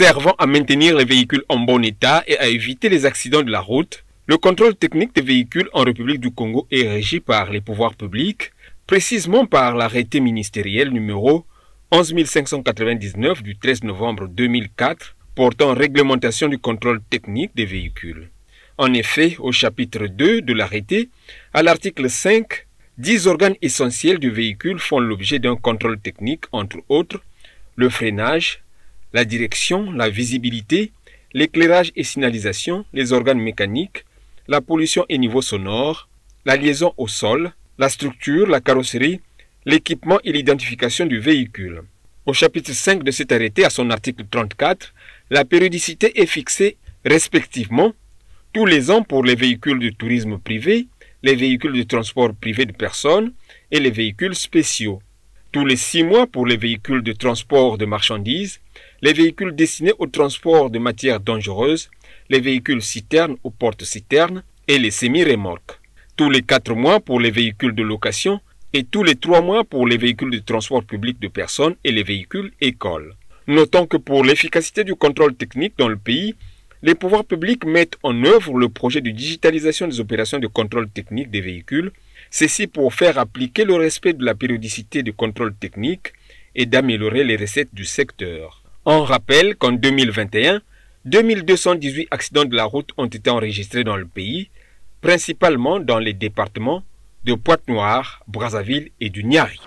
servant à maintenir les véhicules en bon état et à éviter les accidents de la route, le contrôle technique des véhicules en République du Congo est régi par les pouvoirs publics, précisément par l'arrêté ministériel numéro 11599 du 13 novembre 2004 portant réglementation du contrôle technique des véhicules. En effet, au chapitre 2 de l'arrêté, à l'article 5, 10 organes essentiels du véhicule font l'objet d'un contrôle technique, entre autres le freinage, la direction, la visibilité, l'éclairage et signalisation, les organes mécaniques, la pollution et niveau sonore, la liaison au sol, la structure, la carrosserie, l'équipement et l'identification du véhicule. Au chapitre 5 de cet arrêté, à son article 34, la périodicité est fixée respectivement tous les ans pour les véhicules de tourisme privé, les véhicules de transport privé de personnes et les véhicules spéciaux tous les six mois pour les véhicules de transport de marchandises, les véhicules destinés au transport de matières dangereuses, les véhicules citernes ou porte-citernes et les semi-remorques. Tous les quatre mois pour les véhicules de location et tous les trois mois pour les véhicules de transport public de personnes et les véhicules écoles. Notons que pour l'efficacité du contrôle technique dans le pays, les pouvoirs publics mettent en œuvre le projet de digitalisation des opérations de contrôle technique des véhicules, ceci pour faire appliquer le respect de la périodicité de contrôle technique et d'améliorer les recettes du secteur. On rappelle qu'en 2021, 2218 accidents de la route ont été enregistrés dans le pays, principalement dans les départements de Pointe-Noire, Brazzaville et du Niari.